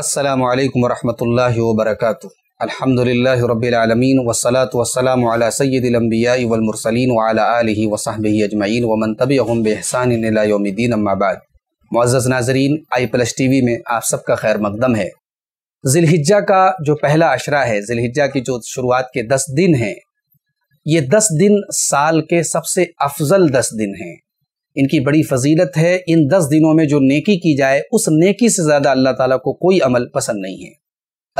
السلام علیکم ورحمۃ اللہ وبرکاتہ الحمد للہ رب العالمین وسلاۃ وسلم علیہ سید الانبیاء والمرسلین وعلی علیہ وصحب اجمعین ومن یوم الدین دین بعد معزز ناظرین آئی پلس ٹی وی میں آپ سب کا خیر مقدم ہے ذی کا جو پہلا عشرہ ہے ذی الحجہ کی جو شروعات کے دس دن ہیں یہ دس دن سال کے سب سے افضل دس دن ہیں ان کی بڑی فضیلت ہے ان دس دنوں میں جو نیکی کی جائے اس نیکی سے زیادہ اللہ تعالیٰ کو کوئی عمل پسند نہیں ہے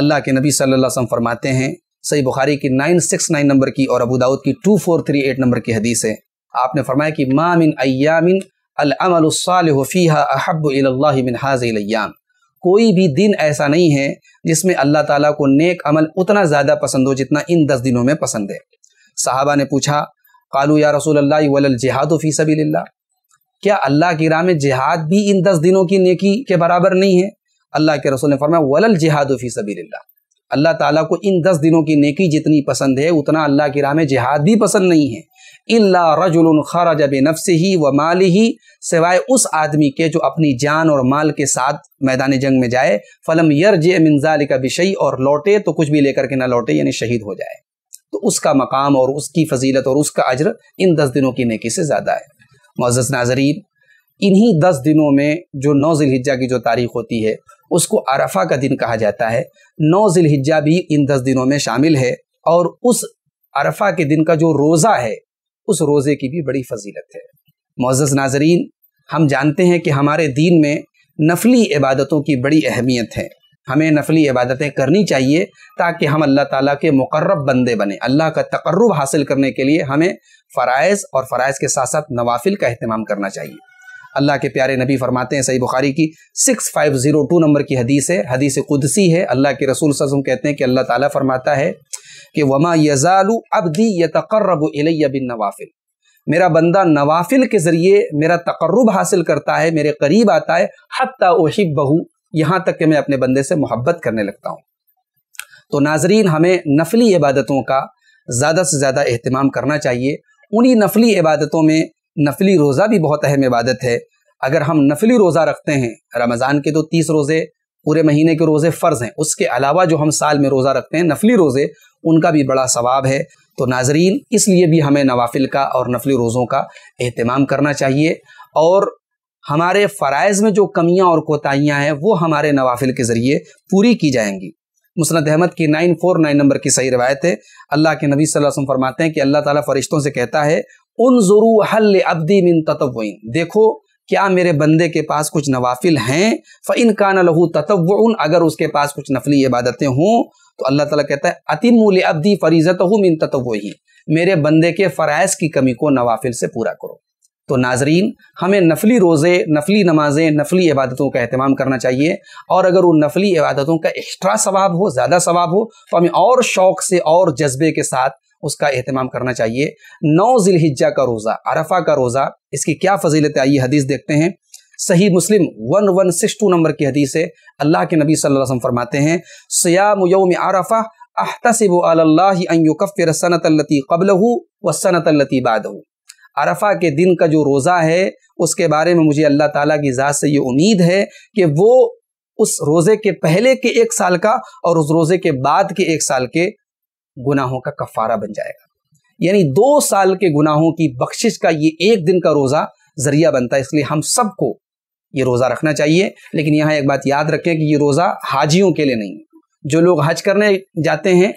اللہ کے نبی صلی اللہ علیہ وسلم فرماتے ہیں صحیح بخاری کی نائن سکس نائن نمبر کی اور ابو داود کی two four three eight number کی حدیث ہے آپ نے فرمایا کہ کوئی بھی دن ایسا نہیں ہے جس میں اللہ تعالیٰ کو نیک عمل اتنا زیادہ پسند ہو جتنا ان دس دنوں میں پسند ہے صحابہ نے پوچھا قالو یا رسول اللہ ولی الجہاد فی سبیل اللہ کیا اللہ کی راہ میں جہاد بھی ان دس دنوں کی نیکی کے برابر نہیں ہے اللہ کے رسول نے فرمایا ولل جہاد فی سبیل اللہ اللہ تعالیٰ کو ان دس دنوں کی نیکی جتنی پسند ہے اتنا اللہ کی راہ میں جہاد بھی پسند نہیں ہے اللہ رجول خرج جب نفس ہی و مال ہی سوائے اس آدمی کے جو اپنی جان اور مال کے ساتھ میدان جنگ میں جائے فلم یر جے منظال کا بشئی اور لوٹے تو کچھ بھی لے کر کے نہ لوٹے یعنی شہید ہو جائے تو اس کا مقام اور اس کی فضیلت اور اس کا اجر ان دس دنوں کی نیکی سے زیادہ ہے معزز ناظرین انہی دس دنوں میں جو نو ذی الحجہ کی جو تاریخ ہوتی ہے اس کو عرفہ کا دن کہا جاتا ہے نو ذی الحجہ بھی ان دس دنوں میں شامل ہے اور اس عرفہ کے دن کا جو روزہ ہے اس روزے کی بھی بڑی فضیلت ہے معزز ناظرین ہم جانتے ہیں کہ ہمارے دین میں نفلی عبادتوں کی بڑی اہمیت ہے ہمیں نفلی عبادتیں کرنی چاہیے تاکہ ہم اللہ تعالیٰ کے مقرب بندے بنیں اللہ کا تقرب حاصل کرنے کے لیے ہمیں فرائض اور فرائض کے ساتھ ساتھ نوافل کا اہتمام کرنا چاہیے اللہ کے پیارے نبی فرماتے ہیں صحیح بخاری کی six five zero two number کی حدیث ہے حدیث قدسی ہے اللہ کے رسول صلی اللہ علیہ وسلم کہتے ہیں کہ اللہ تعالیٰ فرماتا ہے کہ وما یزال ابدی یتقرب الیہ و نوافل میرا بندہ نوافل کے ذریعے میرا تقرب حاصل کرتا ہے میرے قریب آتا ہے حتیٰ احب بہو یہاں تک کہ میں اپنے بندے سے محبت کرنے لگتا ہوں تو ناظرین ہمیں نفلی عبادتوں کا زیادہ سے زیادہ اہتمام کرنا چاہیے انہی نفلی عبادتوں میں نفلی روزہ بھی بہت اہم عبادت ہے اگر ہم نفلی روزہ رکھتے ہیں رمضان کے تو تیس روزے پورے مہینے کے روزے فرض ہیں اس کے علاوہ جو ہم سال میں روزہ رکھتے ہیں نفلی روزے ان کا بھی بڑا ثواب ہے تو ناظرین اس لیے بھی ہمیں نوافل کا اور نفلی روزوں کا اہتمام کرنا چاہیے اور ہمارے فرائض میں جو کمیاں اور کوتاہیاں ہیں وہ ہمارے نوافل کے ذریعے پوری کی جائیں گی مسند احمد کی نائن فور نائن نمبر کی صحیح روایت ہے اللہ کے نبی صلی اللہ علیہ وسلم فرماتے ہیں کہ اللہ تعالیٰ فرشتوں سے کہتا ہے ان ضرو حل ابدی من تطوین دیکھو کیا میرے بندے کے پاس کچھ نوافل ہیں فن کان لہو تتو اگر اس کے پاس کچھ نفلی عبادتیں ہوں تو اللہ تعالیٰ کہتا ہے اتم البدی فریضت من تطوین میرے بندے کے فرائض کی کمی کو نوافل سے پورا کرو تو ناظرین ہمیں نفلی روزے نفلی نمازیں نفلی عبادتوں کا اہتمام کرنا چاہیے اور اگر ان نفلی عبادتوں کا ایکسٹرا ثواب ہو زیادہ ثواب ہو تو ہمیں اور شوق سے اور جذبے کے ساتھ اس کا اہتمام کرنا چاہیے نو ذی الحجہ کا روزہ عرفہ کا روزہ اس کی کیا فضیلت آئی حدیث دیکھتے ہیں Sahih Muslim one one six two number کی حدیث ہے اللہ کے نبی صلی اللہ علیہ وسلم فرماتے ہیں سیام یوم عرفہ احتسب وفر صنعت اللہ قبل ہُو و سنت اللّی باد عرفہ کے دن کا جو روزہ ہے اس کے بارے میں مجھے اللہ تعالیٰ کی ذات سے یہ امید ہے کہ وہ اس روزے کے پہلے کے ایک سال کا اور اس روزے کے بعد کے ایک سال کے گناہوں کا کفارہ بن جائے گا یعنی دو سال کے گناہوں کی بخشش کا یہ ایک دن کا روزہ ذریعہ بنتا ہے اس لیے ہم سب کو یہ روزہ رکھنا چاہیے لیکن یہاں ایک بات یاد رکھیں کہ یہ روزہ حاجیوں کے لیے نہیں جو لوگ حج کرنے جاتے ہیں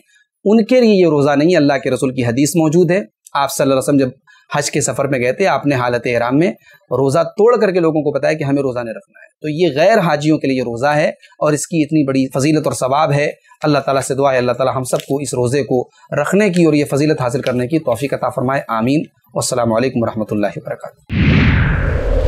ان کے لیے یہ روزہ نہیں اللہ کے رسول کی حدیث موجود ہے آپ صلی اللہ علیہ وسلم جب حج کے سفر میں گئے تھے آپ نے حالت احرام میں روزہ توڑ کر کے لوگوں کو بتایا کہ ہمیں روزہ نے رکھنا ہے تو یہ غیر حاجیوں کے لیے روزہ ہے اور اس کی اتنی بڑی فضیلت اور ثواب ہے اللہ تعالیٰ سے دعا ہے اللہ تعالیٰ ہم سب کو اس روزے کو رکھنے کی اور یہ فضیلت حاصل کرنے کی توفیق عطا فرمائے آمین والسلام علیکم ورحمۃ اللہ وبرکاتہ